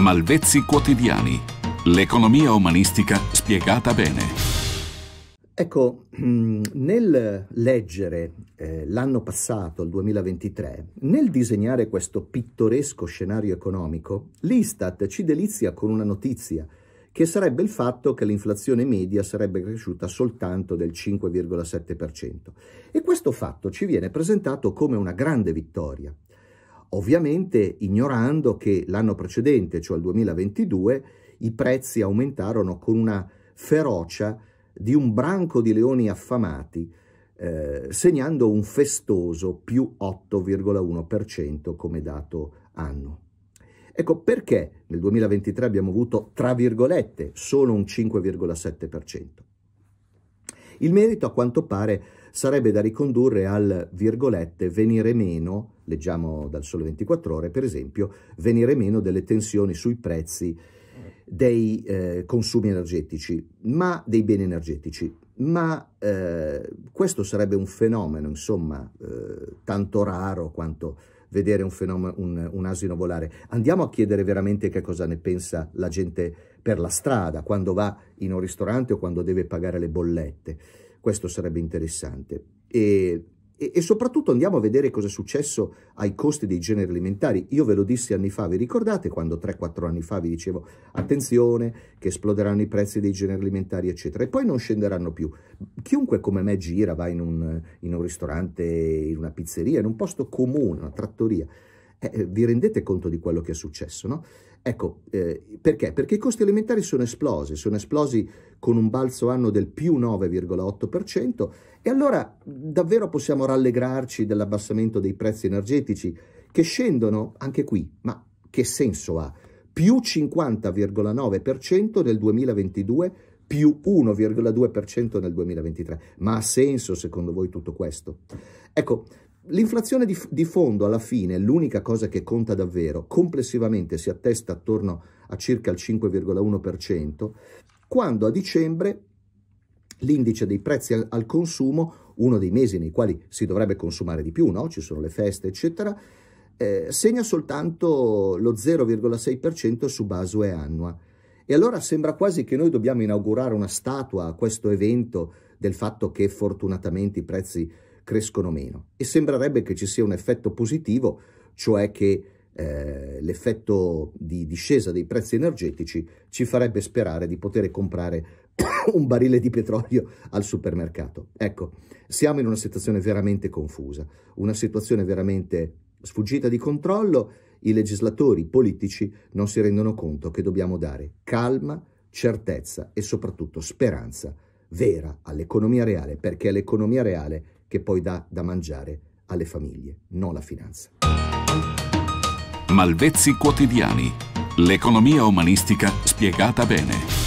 Malvezzi quotidiani. L'economia umanistica spiegata bene. Ecco, mm, nel leggere eh, l'anno passato, il 2023, nel disegnare questo pittoresco scenario economico, l'Istat ci delizia con una notizia, che sarebbe il fatto che l'inflazione media sarebbe cresciuta soltanto del 5,7%. E questo fatto ci viene presentato come una grande vittoria ovviamente ignorando che l'anno precedente, cioè il 2022, i prezzi aumentarono con una ferocia di un branco di leoni affamati, eh, segnando un festoso più 8,1% come dato anno. Ecco perché nel 2023 abbiamo avuto, tra virgolette, solo un 5,7%. Il merito, a quanto pare, sarebbe da ricondurre al, virgolette, venire meno leggiamo dal Sole 24 Ore, per esempio, venire meno delle tensioni sui prezzi dei eh, consumi energetici, ma dei beni energetici. Ma eh, questo sarebbe un fenomeno, insomma, eh, tanto raro quanto vedere un, fenomeno, un, un, asino volare. Andiamo a chiedere veramente che cosa ne pensa la gente per la strada, quando va in un ristorante o quando deve pagare le bollette. Questo sarebbe interessante. E e, e soprattutto andiamo a vedere cosa è successo ai costi dei generi alimentari. Io ve lo dissi anni fa, vi ricordate quando 3-4 anni fa vi dicevo attenzione che esploderanno i prezzi dei generi alimentari eccetera e poi non scenderanno più. Chiunque come me gira, va in un, in un ristorante, in una pizzeria, in un posto comune, una trattoria eh, eh, vi rendete conto di quello che è successo, no? Ecco, eh, perché? Perché i costi alimentari sono esplosi, sono esplosi con un balzo anno del più 9,8% e allora davvero possiamo rallegrarci dell'abbassamento dei prezzi energetici che scendono anche qui, ma che senso ha? Più 50,9% nel 2022, più 1,2% nel 2023. Ma ha senso secondo voi tutto questo? Ecco, L'inflazione di, di, fondo alla fine, l'unica cosa che conta davvero, complessivamente si attesta attorno a circa il 5,1%, quando a dicembre l'indice dei prezzi al, al consumo, uno dei mesi nei quali si dovrebbe consumare di più, no? ci sono le feste, eccetera, eh, segna soltanto lo 0,6% su base annua. E allora sembra quasi che noi dobbiamo inaugurare una statua a questo evento del fatto che fortunatamente i prezzi crescono meno e sembrerebbe che ci sia un effetto positivo, cioè che eh, l'effetto di discesa dei prezzi energetici ci farebbe sperare di poter comprare un barile di petrolio al supermercato. Ecco, siamo in una situazione veramente confusa, una situazione veramente sfuggita di controllo, i legislatori i politici non si rendono conto che dobbiamo dare calma, certezza e soprattutto speranza vera all'economia reale, perché è l'economia reale che poi dà da mangiare alle famiglie, non la finanza. Malvezzi quotidiani. L'economia umanistica spiegata bene.